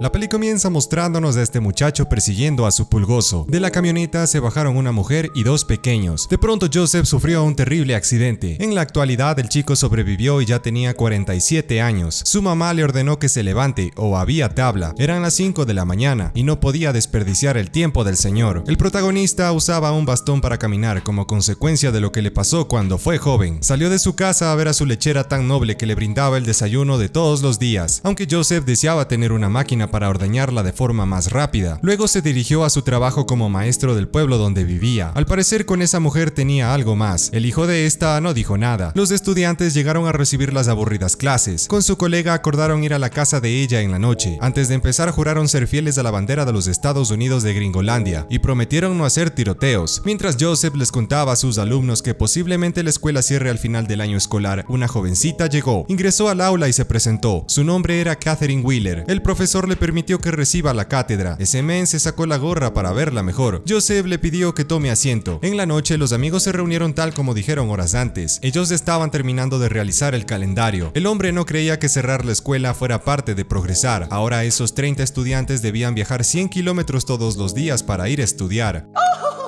La peli comienza mostrándonos a este muchacho persiguiendo a su pulgoso. De la camioneta se bajaron una mujer y dos pequeños. De pronto Joseph sufrió un terrible accidente. En la actualidad el chico sobrevivió y ya tenía 47 años. Su mamá le ordenó que se levante o había tabla. Eran las 5 de la mañana y no podía desperdiciar el tiempo del señor. El protagonista usaba un bastón para caminar como consecuencia de lo que le pasó cuando fue joven. Salió de su casa a ver a su lechera tan noble que le brindaba el desayuno de todos los días. Aunque Joseph deseaba tener una máquina para ordeñarla de forma más rápida. Luego se dirigió a su trabajo como maestro del pueblo donde vivía. Al parecer con esa mujer tenía algo más. El hijo de esta no dijo nada. Los estudiantes llegaron a recibir las aburridas clases. Con su colega acordaron ir a la casa de ella en la noche. Antes de empezar juraron ser fieles a la bandera de los Estados Unidos de Gringolandia y prometieron no hacer tiroteos. Mientras Joseph les contaba a sus alumnos que posiblemente la escuela cierre al final del año escolar, una jovencita llegó, ingresó al aula y se presentó. Su nombre era Catherine Wheeler. El profesor le permitió que reciba la cátedra. Ese men se sacó la gorra para verla mejor. Joseph le pidió que tome asiento. En la noche, los amigos se reunieron tal como dijeron horas antes. Ellos estaban terminando de realizar el calendario. El hombre no creía que cerrar la escuela fuera parte de progresar. Ahora esos 30 estudiantes debían viajar 100 kilómetros todos los días para ir a estudiar. Oh,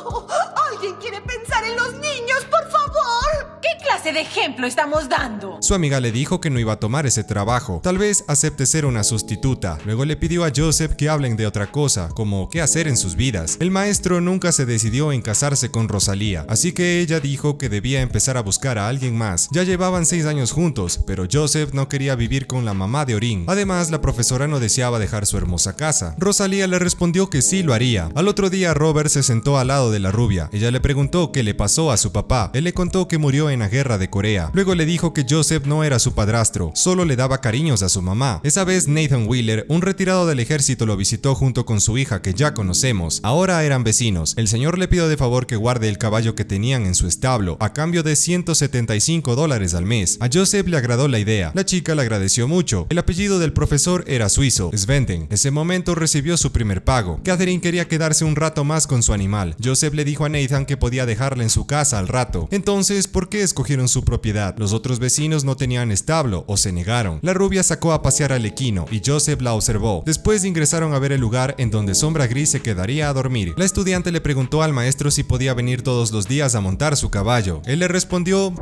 de ejemplo estamos dando? Su amiga le dijo que no iba a tomar ese trabajo, tal vez acepte ser una sustituta. Luego le pidió a Joseph que hablen de otra cosa, como qué hacer en sus vidas. El maestro nunca se decidió en casarse con Rosalía, así que ella dijo que debía empezar a buscar a alguien más. Ya llevaban seis años juntos, pero Joseph no quería vivir con la mamá de Orin. Además, la profesora no deseaba dejar su hermosa casa. Rosalía le respondió que sí lo haría. Al otro día, Robert se sentó al lado de la rubia. Ella le preguntó qué le pasó a su papá. Él le contó que murió en la guerra de Corea. Luego le dijo que Joseph no era su padrastro, solo le daba cariños a su mamá. Esa vez Nathan Wheeler, un retirado del ejército, lo visitó junto con su hija que ya conocemos. Ahora eran vecinos. El señor le pidió de favor que guarde el caballo que tenían en su establo, a cambio de 175 dólares al mes. A Joseph le agradó la idea. La chica le agradeció mucho. El apellido del profesor era suizo, Svenden. Ese momento recibió su primer pago. Catherine quería quedarse un rato más con su animal. Joseph le dijo a Nathan que podía dejarla en su casa al rato. Entonces, ¿por qué escogieron su propiedad. Los otros vecinos no tenían establo o se negaron. La rubia sacó a pasear al equino y Joseph la observó. Después ingresaron a ver el lugar en donde Sombra Gris se quedaría a dormir. La estudiante le preguntó al maestro si podía venir todos los días a montar su caballo. Él le respondió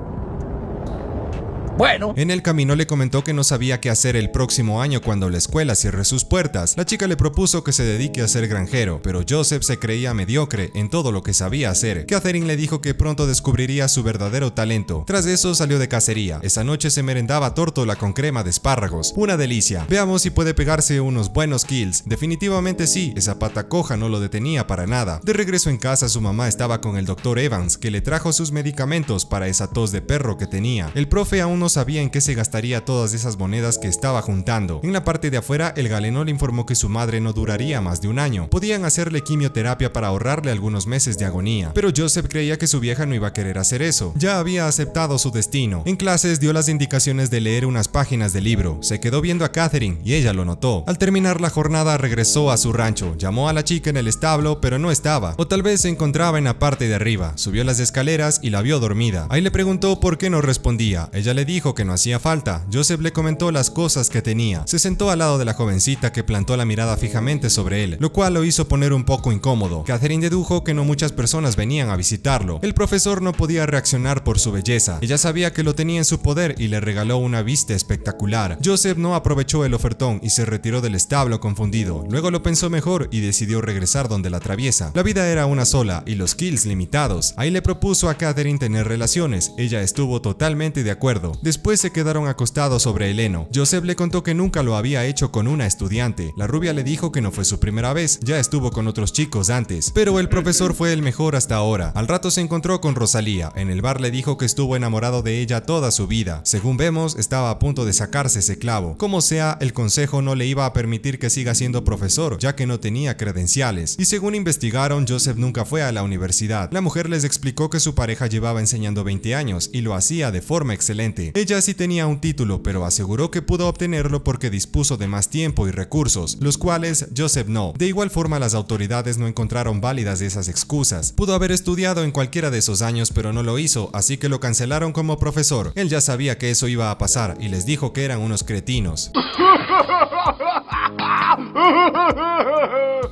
bueno. En el camino le comentó que no sabía qué hacer el próximo año cuando la escuela cierre sus puertas. La chica le propuso que se dedique a ser granjero, pero Joseph se creía mediocre en todo lo que sabía hacer. Catherine le dijo que pronto descubriría su verdadero talento. Tras eso salió de cacería. Esa noche se merendaba tórtola con crema de espárragos. Una delicia. Veamos si puede pegarse unos buenos kills. Definitivamente sí, esa pata coja no lo detenía para nada. De regreso en casa su mamá estaba con el doctor Evans, que le trajo sus medicamentos para esa tos de perro que tenía. El profe aún no sabía en qué se gastaría todas esas monedas que estaba juntando. En la parte de afuera, el galeno le informó que su madre no duraría más de un año. Podían hacerle quimioterapia para ahorrarle algunos meses de agonía, pero Joseph creía que su vieja no iba a querer hacer eso. Ya había aceptado su destino. En clases dio las indicaciones de leer unas páginas del libro. Se quedó viendo a Catherine y ella lo notó. Al terminar la jornada regresó a su rancho, llamó a la chica en el establo pero no estaba, o tal vez se encontraba en la parte de arriba. Subió las escaleras y la vio dormida. Ahí le preguntó por qué no respondía. Ella le dijo dijo que no hacía falta. Joseph le comentó las cosas que tenía. Se sentó al lado de la jovencita que plantó la mirada fijamente sobre él, lo cual lo hizo poner un poco incómodo. Catherine dedujo que no muchas personas venían a visitarlo. El profesor no podía reaccionar por su belleza. Ella sabía que lo tenía en su poder y le regaló una vista espectacular. Joseph no aprovechó el ofertón y se retiró del establo confundido. Luego lo pensó mejor y decidió regresar donde la traviesa. La vida era una sola y los kills limitados. Ahí le propuso a Catherine tener relaciones. Ella estuvo totalmente de acuerdo. Después se quedaron acostados sobre el heno. Joseph le contó que nunca lo había hecho con una estudiante. La rubia le dijo que no fue su primera vez, ya estuvo con otros chicos antes, pero el profesor fue el mejor hasta ahora. Al rato se encontró con Rosalía. En el bar le dijo que estuvo enamorado de ella toda su vida. Según vemos, estaba a punto de sacarse ese clavo. Como sea, el consejo no le iba a permitir que siga siendo profesor, ya que no tenía credenciales. Y según investigaron, Joseph nunca fue a la universidad. La mujer les explicó que su pareja llevaba enseñando 20 años y lo hacía de forma excelente. Ella sí tenía un título, pero aseguró que pudo obtenerlo porque dispuso de más tiempo y recursos, los cuales Joseph no. De igual forma, las autoridades no encontraron válidas esas excusas. Pudo haber estudiado en cualquiera de esos años, pero no lo hizo, así que lo cancelaron como profesor. Él ya sabía que eso iba a pasar y les dijo que eran unos cretinos.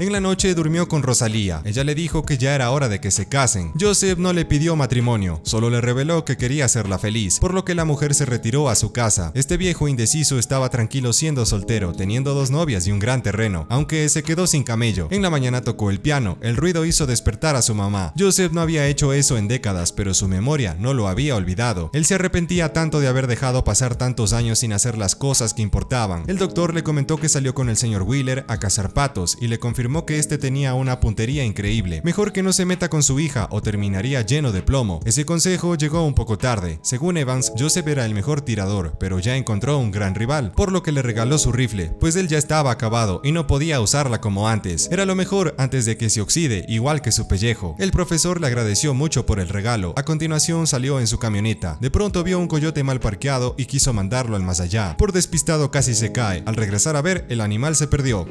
En la noche durmió con Rosalía. Ella le dijo que ya era hora de que se casen. Joseph no le pidió matrimonio, solo le reveló que quería hacerla feliz, por lo que la mujer se retiró a su casa. Este viejo indeciso estaba tranquilo siendo soltero, teniendo dos novias y un gran terreno, aunque se quedó sin camello. En la mañana tocó el piano, el ruido hizo despertar a su mamá. Joseph no había hecho eso en décadas, pero su memoria no lo había olvidado. Él se arrepentía tanto de haber dejado pasar tantos años sin hacer las cosas que importaban. El doctor le comentó que salió con el señor Wheeler a cazar patos y le confirmó que este tenía una puntería increíble. Mejor que no se meta con su hija o terminaría lleno de plomo. Ese consejo llegó un poco tarde. Según Evans, Joseph era el mejor tirador, pero ya encontró un gran rival, por lo que le regaló su rifle, pues él ya estaba acabado y no podía usarla como antes. Era lo mejor antes de que se oxide, igual que su pellejo. El profesor le agradeció mucho por el regalo. A continuación salió en su camioneta. De pronto vio un coyote mal parqueado y quiso mandarlo al más allá. Por despistado casi se cae. Al regresar a ver, el animal se perdió.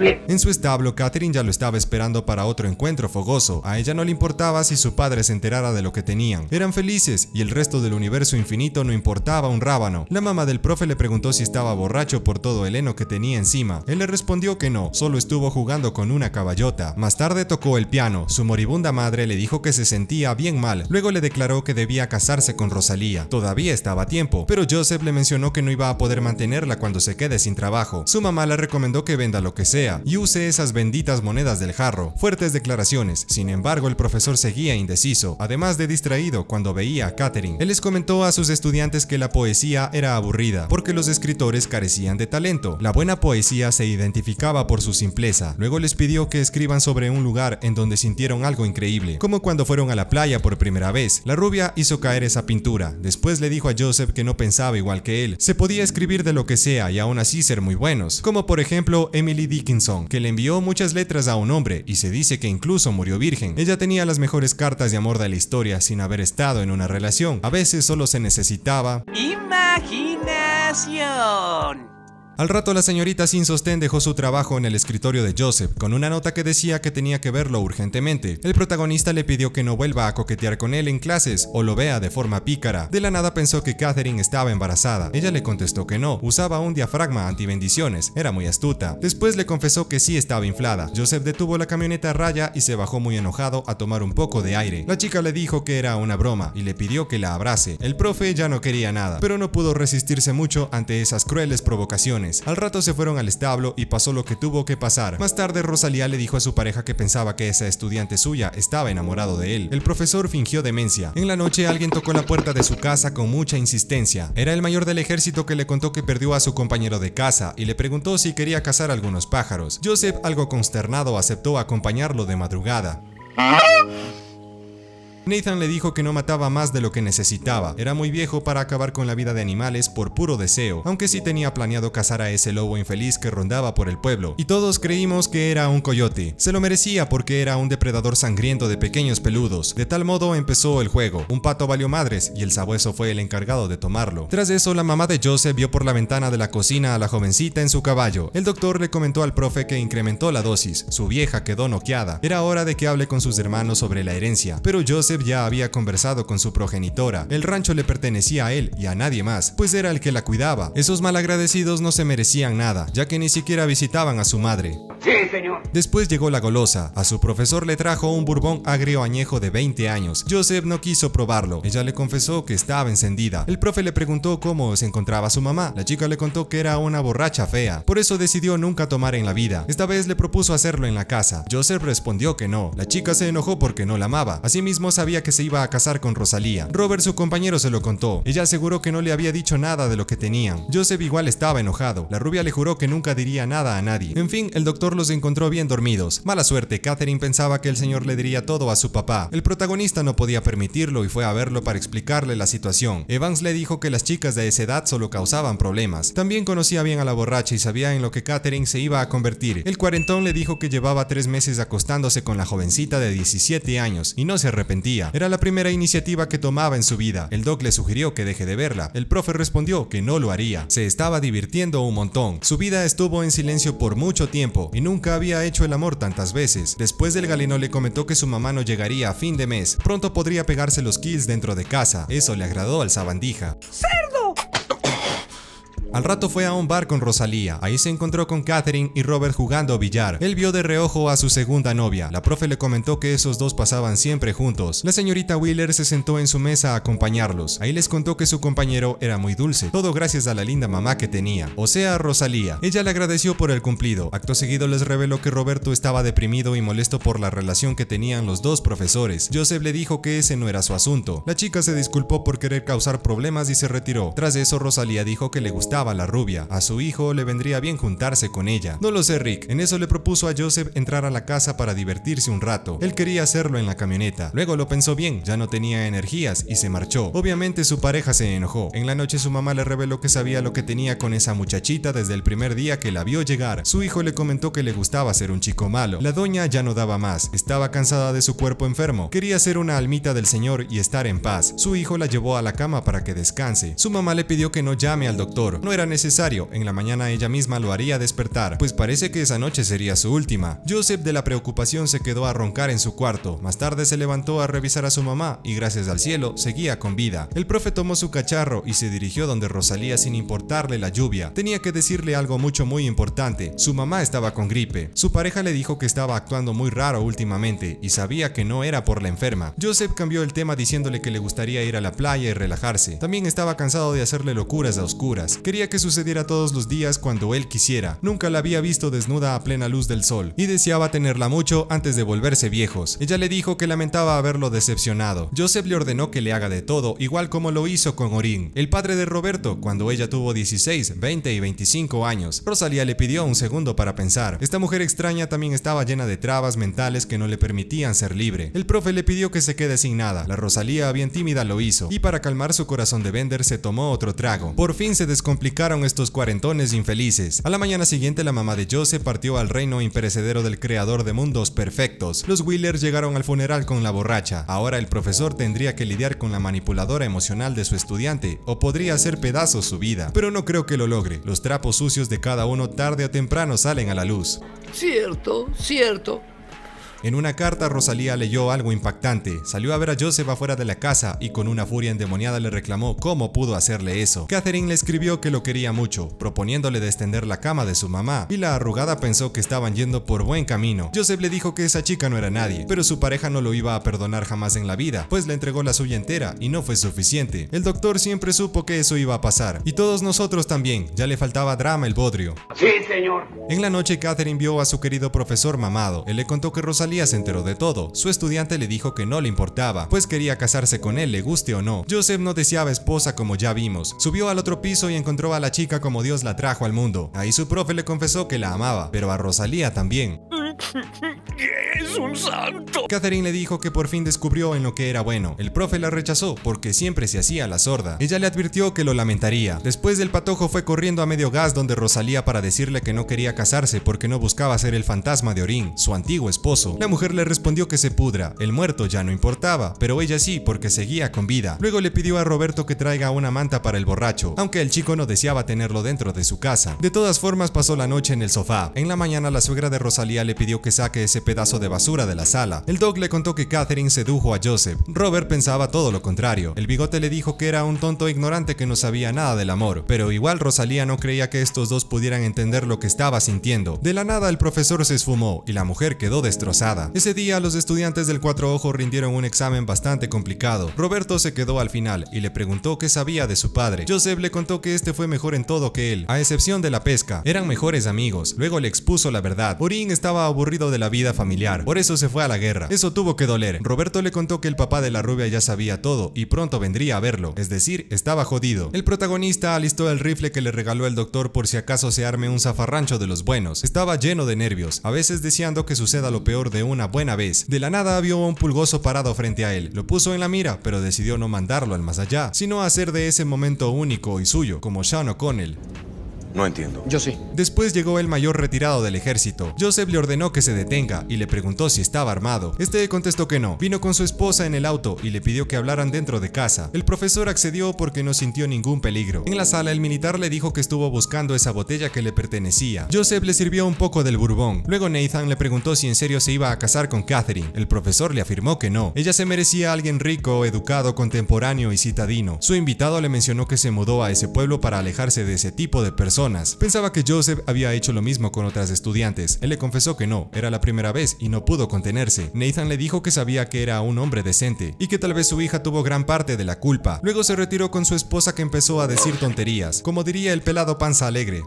En su establo, Catherine ya lo estaba esperando para otro encuentro fogoso. A ella no le importaba si su padre se enterara de lo que tenían. Eran felices y el resto del universo infinito no importaba un rábano. La mamá del profe le preguntó si estaba borracho por todo el heno que tenía encima. Él le respondió que no, solo estuvo jugando con una caballota. Más tarde tocó el piano. Su moribunda madre le dijo que se sentía bien mal. Luego le declaró que debía casarse con Rosalía. Todavía estaba a tiempo, pero Joseph le mencionó que no iba a poder mantenerla cuando se quede sin trabajo. Su mamá le recomendó que venda lo que sea y use esas benditas monedas del jarro. Fuertes declaraciones, sin embargo el profesor seguía indeciso, además de distraído cuando veía a Katherine. Él les comentó a sus estudiantes que la poesía era aburrida, porque los escritores carecían de talento. La buena poesía se identificaba por su simpleza. Luego les pidió que escriban sobre un lugar en donde sintieron algo increíble, como cuando fueron a la playa por primera vez. La rubia hizo caer esa pintura. Después le dijo a Joseph que no pensaba igual que él. Se podía escribir de lo que sea y aún así ser muy buenos, como por ejemplo Emily Dickinson que le envió muchas letras a un hombre y se dice que incluso murió virgen. Ella tenía las mejores cartas de amor de la historia sin haber estado en una relación. A veces solo se necesitaba... Imaginación. Al rato la señorita sin sostén dejó su trabajo en el escritorio de Joseph con una nota que decía que tenía que verlo urgentemente. El protagonista le pidió que no vuelva a coquetear con él en clases o lo vea de forma pícara. De la nada pensó que Catherine estaba embarazada. Ella le contestó que no, usaba un diafragma bendiciones, era muy astuta. Después le confesó que sí estaba inflada. Joseph detuvo la camioneta a raya y se bajó muy enojado a tomar un poco de aire. La chica le dijo que era una broma y le pidió que la abrase. El profe ya no quería nada, pero no pudo resistirse mucho ante esas crueles provocaciones al rato se fueron al establo y pasó lo que tuvo que pasar. Más tarde Rosalía le dijo a su pareja que pensaba que esa estudiante suya estaba enamorado de él. El profesor fingió demencia. En la noche alguien tocó la puerta de su casa con mucha insistencia. Era el mayor del ejército que le contó que perdió a su compañero de casa y le preguntó si quería cazar algunos pájaros. Joseph, algo consternado, aceptó acompañarlo de madrugada. ¿Ah? Nathan le dijo que no mataba más de lo que necesitaba, era muy viejo para acabar con la vida de animales por puro deseo, aunque sí tenía planeado cazar a ese lobo infeliz que rondaba por el pueblo, y todos creímos que era un coyote. Se lo merecía porque era un depredador sangriento de pequeños peludos. De tal modo empezó el juego, un pato valió madres y el sabueso fue el encargado de tomarlo. Tras eso, la mamá de Joseph vio por la ventana de la cocina a la jovencita en su caballo. El doctor le comentó al profe que incrementó la dosis, su vieja quedó noqueada. Era hora de que hable con sus hermanos sobre la herencia, pero Joseph ya había conversado con su progenitora. El rancho le pertenecía a él y a nadie más, pues era el que la cuidaba. Esos malagradecidos no se merecían nada, ya que ni siquiera visitaban a su madre. Sí, señor. Después llegó la golosa. A su profesor le trajo un burbón agrio añejo de 20 años. Joseph no quiso probarlo. Ella le confesó que estaba encendida. El profe le preguntó cómo se encontraba su mamá. La chica le contó que era una borracha fea. Por eso decidió nunca tomar en la vida. Esta vez le propuso hacerlo en la casa. Joseph respondió que no. La chica se enojó porque no la amaba. Asimismo sabía que se iba a casar con Rosalía. Robert su compañero se lo contó. Ella aseguró que no le había dicho nada de lo que tenían. Joseph igual estaba enojado. La rubia le juró que nunca diría nada a nadie. En fin, el doctor los encontró bien dormidos. Mala suerte, Catherine pensaba que el señor le diría todo a su papá. El protagonista no podía permitirlo y fue a verlo para explicarle la situación. Evans le dijo que las chicas de esa edad solo causaban problemas. También conocía bien a la borracha y sabía en lo que Catherine se iba a convertir. El cuarentón le dijo que llevaba tres meses acostándose con la jovencita de 17 años y no se arrepentía. Era la primera iniciativa que tomaba en su vida. El doc le sugirió que deje de verla. El profe respondió que no lo haría. Se estaba divirtiendo un montón. Su vida estuvo en silencio por mucho tiempo y nunca había hecho el amor tantas veces. Después del galeno le comentó que su mamá no llegaría a fin de mes, pronto podría pegarse los kills dentro de casa, eso le agradó al sabandija. Al rato fue a un bar con Rosalía, ahí se encontró con Catherine y Robert jugando billar. Él vio de reojo a su segunda novia, la profe le comentó que esos dos pasaban siempre juntos. La señorita Wheeler se sentó en su mesa a acompañarlos, ahí les contó que su compañero era muy dulce, todo gracias a la linda mamá que tenía, o sea Rosalía. Ella le agradeció por el cumplido, acto seguido les reveló que Roberto estaba deprimido y molesto por la relación que tenían los dos profesores. Joseph le dijo que ese no era su asunto. La chica se disculpó por querer causar problemas y se retiró. Tras eso Rosalía dijo que le gustaba la rubia. A su hijo le vendría bien juntarse con ella. No lo sé Rick, en eso le propuso a Joseph entrar a la casa para divertirse un rato. Él quería hacerlo en la camioneta. Luego lo pensó bien, ya no tenía energías y se marchó. Obviamente su pareja se enojó. En la noche su mamá le reveló que sabía lo que tenía con esa muchachita desde el primer día que la vio llegar. Su hijo le comentó que le gustaba ser un chico malo. La doña ya no daba más, estaba cansada de su cuerpo enfermo. Quería ser una almita del señor y estar en paz. Su hijo la llevó a la cama para que descanse. Su mamá le pidió que no llame al doctor. No era necesario, en la mañana ella misma lo haría despertar, pues parece que esa noche sería su última. Joseph de la preocupación se quedó a roncar en su cuarto, más tarde se levantó a revisar a su mamá y gracias al cielo seguía con vida. El profe tomó su cacharro y se dirigió donde Rosalía sin importarle la lluvia. Tenía que decirle algo mucho muy importante, su mamá estaba con gripe. Su pareja le dijo que estaba actuando muy raro últimamente y sabía que no era por la enferma. Joseph cambió el tema diciéndole que le gustaría ir a la playa y relajarse. También estaba cansado de hacerle locuras a oscuras. Quería que sucediera todos los días cuando él quisiera. Nunca la había visto desnuda a plena luz del sol y deseaba tenerla mucho antes de volverse viejos. Ella le dijo que lamentaba haberlo decepcionado. Joseph le ordenó que le haga de todo, igual como lo hizo con Orin, el padre de Roberto, cuando ella tuvo 16, 20 y 25 años. Rosalía le pidió un segundo para pensar. Esta mujer extraña también estaba llena de trabas mentales que no le permitían ser libre. El profe le pidió que se quede sin nada. La Rosalía, bien tímida, lo hizo y para calmar su corazón de vender se tomó otro trago. Por fin se descomplicó estos cuarentones infelices. A la mañana siguiente la mamá de Jose partió al reino imperecedero del creador de mundos perfectos. Los Wheelers llegaron al funeral con la borracha. Ahora el profesor tendría que lidiar con la manipuladora emocional de su estudiante o podría hacer pedazos su vida. Pero no creo que lo logre. Los trapos sucios de cada uno tarde o temprano salen a la luz. Cierto, cierto. En una carta, Rosalía leyó algo impactante. Salió a ver a Joseph afuera de la casa y con una furia endemoniada le reclamó cómo pudo hacerle eso. Catherine le escribió que lo quería mucho, proponiéndole destender la cama de su mamá, y la arrugada pensó que estaban yendo por buen camino. Joseph le dijo que esa chica no era nadie, pero su pareja no lo iba a perdonar jamás en la vida, pues le entregó la suya entera y no fue suficiente. El doctor siempre supo que eso iba a pasar, y todos nosotros también, ya le faltaba drama el bodrio. Sí, señor. En la noche, Catherine vio a su querido profesor mamado. Él le contó que Rosalía se enteró de todo. Su estudiante le dijo que no le importaba, pues quería casarse con él, le guste o no. Joseph no deseaba esposa como ya vimos. Subió al otro piso y encontró a la chica como Dios la trajo al mundo. Ahí su profe le confesó que la amaba, pero a Rosalía también. ¡Es un santo! Catherine le dijo que por fin descubrió en lo que era bueno. El profe la rechazó porque siempre se hacía la sorda. Ella le advirtió que lo lamentaría. Después del patojo fue corriendo a medio gas donde Rosalía para decirle que no quería casarse porque no buscaba ser el fantasma de Orín, su antiguo esposo. La mujer le respondió que se pudra. El muerto ya no importaba, pero ella sí porque seguía con vida. Luego le pidió a Roberto que traiga una manta para el borracho, aunque el chico no deseaba tenerlo dentro de su casa. De todas formas pasó la noche en el sofá. En la mañana la suegra de Rosalía le pidió que saque ese pedazo de basura de la sala. El dog le contó que Catherine sedujo a Joseph. Robert pensaba todo lo contrario. El bigote le dijo que era un tonto ignorante que no sabía nada del amor, pero igual Rosalía no creía que estos dos pudieran entender lo que estaba sintiendo. De la nada el profesor se esfumó y la mujer quedó destrozada. Ese día los estudiantes del Cuatro Ojos rindieron un examen bastante complicado. Roberto se quedó al final y le preguntó qué sabía de su padre. Joseph le contó que este fue mejor en todo que él, a excepción de la pesca. Eran mejores amigos. Luego le expuso la verdad. Orin estaba aburrido de la vida familiar. Por eso se fue a la guerra. Eso tuvo que doler. Roberto le contó que el papá de la rubia ya sabía todo y pronto vendría a verlo. Es decir, estaba jodido. El protagonista alistó el rifle que le regaló el doctor por si acaso se arme un zafarrancho de los buenos. Estaba lleno de nervios, a veces deseando que suceda lo peor de una buena vez. De la nada vio un pulgoso parado frente a él. Lo puso en la mira, pero decidió no mandarlo al más allá, sino hacer de ese momento único y suyo, como Sean O'Connell. No entiendo. Yo sí. Después llegó el mayor retirado del ejército. Joseph le ordenó que se detenga y le preguntó si estaba armado. Este contestó que no. Vino con su esposa en el auto y le pidió que hablaran dentro de casa. El profesor accedió porque no sintió ningún peligro. En la sala el militar le dijo que estuvo buscando esa botella que le pertenecía. Joseph le sirvió un poco del bourbon. Luego Nathan le preguntó si en serio se iba a casar con Catherine. El profesor le afirmó que no. Ella se merecía a alguien rico, educado, contemporáneo y citadino. Su invitado le mencionó que se mudó a ese pueblo para alejarse de ese tipo de personas Pensaba que Joseph había hecho lo mismo con otras estudiantes. Él le confesó que no, era la primera vez y no pudo contenerse. Nathan le dijo que sabía que era un hombre decente y que tal vez su hija tuvo gran parte de la culpa. Luego se retiró con su esposa que empezó a decir tonterías, como diría el pelado panza alegre.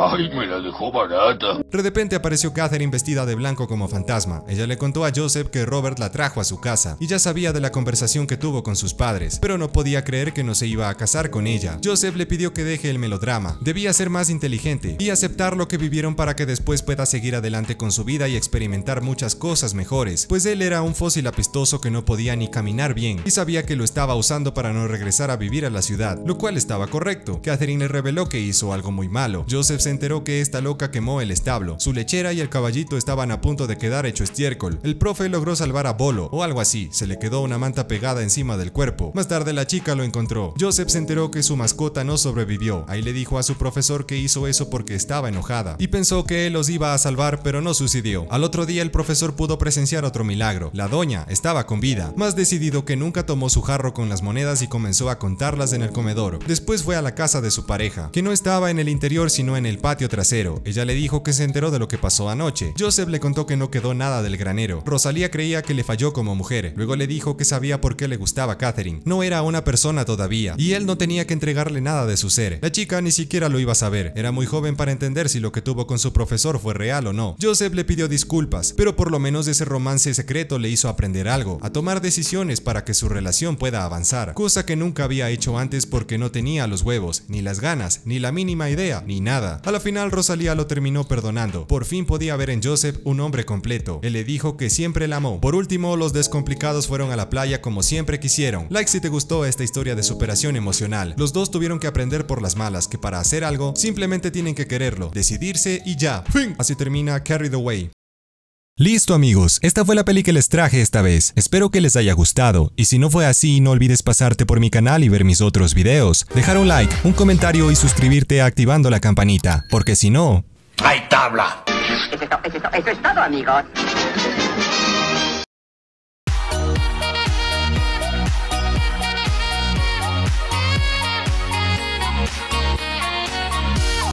Ay, me la dejó barata. De repente apareció Catherine vestida de blanco como fantasma. Ella le contó a Joseph que Robert la trajo a su casa y ya sabía de la conversación que tuvo con sus padres, pero no podía creer que no se iba a casar con ella. Joseph le pidió que deje el melodrama. Debía ser más inteligente y aceptar lo que vivieron para que después pueda seguir adelante con su vida y experimentar muchas cosas mejores, pues él era un fósil apestoso que no podía ni caminar bien y sabía que lo estaba usando para no regresar a vivir a la ciudad, lo cual estaba correcto. Catherine le reveló que hizo algo muy malo. Joseph se se enteró que esta loca quemó el establo. Su lechera y el caballito estaban a punto de quedar hecho estiércol. El profe logró salvar a Bolo, o algo así, se le quedó una manta pegada encima del cuerpo. Más tarde la chica lo encontró. Joseph se enteró que su mascota no sobrevivió. Ahí le dijo a su profesor que hizo eso porque estaba enojada, y pensó que él los iba a salvar, pero no sucedió. Al otro día el profesor pudo presenciar otro milagro. La doña estaba con vida, más decidido que nunca tomó su jarro con las monedas y comenzó a contarlas en el comedor. Después fue a la casa de su pareja, que no estaba en el interior sino en el patio trasero. Ella le dijo que se enteró de lo que pasó anoche. Joseph le contó que no quedó nada del granero. Rosalía creía que le falló como mujer. Luego le dijo que sabía por qué le gustaba Catherine. No era una persona todavía, y él no tenía que entregarle nada de su ser. La chica ni siquiera lo iba a saber. Era muy joven para entender si lo que tuvo con su profesor fue real o no. Joseph le pidió disculpas, pero por lo menos ese romance secreto le hizo aprender algo, a tomar decisiones para que su relación pueda avanzar, cosa que nunca había hecho antes porque no tenía los huevos, ni las ganas, ni la mínima idea, ni nada. A la final Rosalía lo terminó perdonando. Por fin podía ver en Joseph un hombre completo. Él le dijo que siempre la amó. Por último, los descomplicados fueron a la playa como siempre quisieron. Like si te gustó esta historia de superación emocional. Los dos tuvieron que aprender por las malas que para hacer algo simplemente tienen que quererlo, decidirse y ya. Fin. Así termina Carried Away. Listo amigos, esta fue la peli que les traje esta vez, espero que les haya gustado, y si no fue así no olvides pasarte por mi canal y ver mis otros videos, dejar un like, un comentario y suscribirte activando la campanita, porque si no... ¡Hay tabla! Eso amigos.